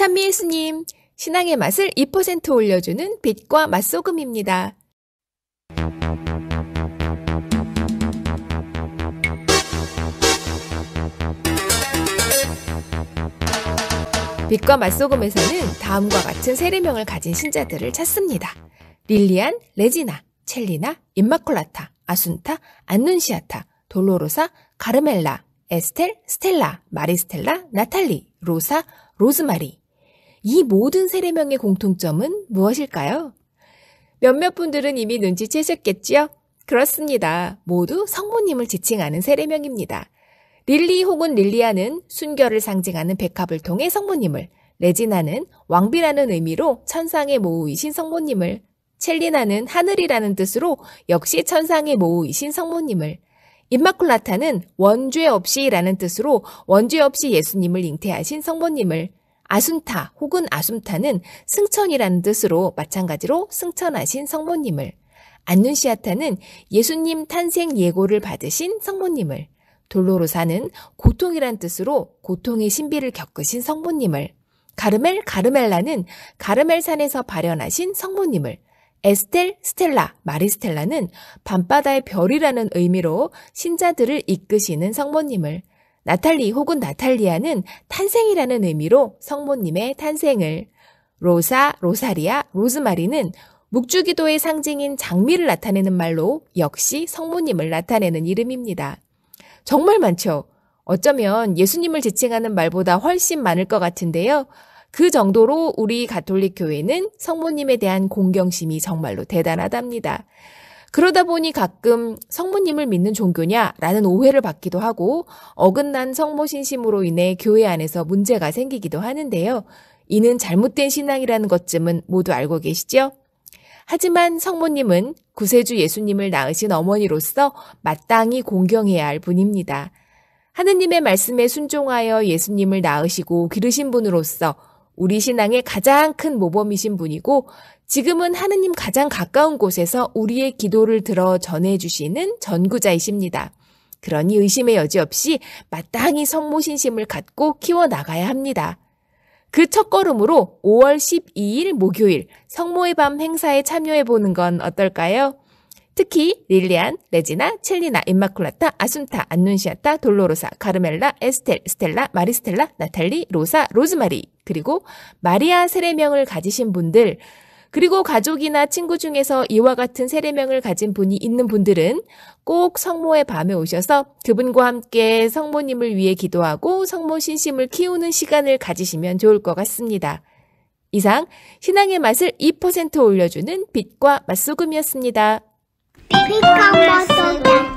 찬미 예수님, 신앙의 맛을 2% 올려주는 빛과 맛소금입니다. 빛과 맛소금에서는 다음과 같은 세례명을 가진 신자들을 찾습니다. 릴리안, 레지나, 첼리나, 임마콜라타, 아순타, 안눈시아타, 돌로로사, 가르멜라, 에스텔, 스텔라, 마리스텔라, 나탈리, 로사, 로즈마리, 이 모든 세례명의 공통점은 무엇일까요? 몇몇 분들은 이미 눈치채셨겠지요? 그렇습니다. 모두 성모님을 지칭하는 세례명입니다. 릴리 혹은 릴리아는 순결을 상징하는 백합을 통해 성모님을, 레지나는 왕비라는 의미로 천상의 모우이신 성모님을, 첼리나는 하늘이라는 뜻으로 역시 천상의 모우이신 성모님을, 임마쿨라타는 원죄 없이라는 뜻으로 원죄 없이 예수님을 잉태하신 성모님을, 아순타 혹은 아순타는 승천이라는 뜻으로 마찬가지로 승천하신 성모님을, 안눈시아타는 예수님 탄생 예고를 받으신 성모님을, 돌로로사는 고통이란 뜻으로 고통의 신비를 겪으신 성모님을, 가르멜 가르멜라는 가르멜산에서 발현하신 성모님을, 에스텔 스텔라 마리스텔라는 밤바다의 별이라는 의미로 신자들을 이끄시는 성모님을, 나탈리 혹은 나탈리아는 탄생이라는 의미로 성모님의 탄생을, 로사, 로사리아, 로즈마리는 묵주기도의 상징인 장미를 나타내는 말로 역시 성모님을 나타내는 이름입니다. 정말 많죠. 어쩌면 예수님을 지칭하는 말보다 훨씬 많을 것 같은데요. 그 정도로 우리 가톨릭 교회는 성모님에 대한 공경심이 정말로 대단하답니다. 그러다 보니 가끔 성모님을 믿는 종교냐라는 오해를 받기도 하고 어긋난 성모 신심으로 인해 교회 안에서 문제가 생기기도 하는데요. 이는 잘못된 신앙이라는 것쯤은 모두 알고 계시죠? 하지만 성모님은 구세주 예수님을 낳으신 어머니로서 마땅히 공경해야 할 분입니다. 하느님의 말씀에 순종하여 예수님을 낳으시고 기르신 분으로서 우리 신앙의 가장 큰 모범이신 분이고 지금은 하느님 가장 가까운 곳에서 우리의 기도를 들어 전해주시는 전구자이십니다. 그러니 의심의 여지 없이 마땅히 성모신심을 갖고 키워나가야 합니다. 그 첫걸음으로 5월 12일 목요일 성모의 밤 행사에 참여해보는 건 어떨까요? 특히 릴리안, 레지나, 첼리나, 임마쿨라타, 아순타, 안눈시아타, 돌로로사, 가르멜라 에스텔, 스텔라, 마리스텔라, 나탈리, 로사, 로즈마리, 그리고 마리아 세례명을 가지신 분들, 그리고 가족이나 친구 중에서 이와 같은 세례명을 가진 분이 있는 분들은 꼭 성모의 밤에 오셔서 그분과 함께 성모님을 위해 기도하고 성모 신심을 키우는 시간을 가지시면 좋을 것 같습니다. 이상 신앙의 맛을 2% 올려주는 빛과 맛소금이었습니다. Pick up the stick.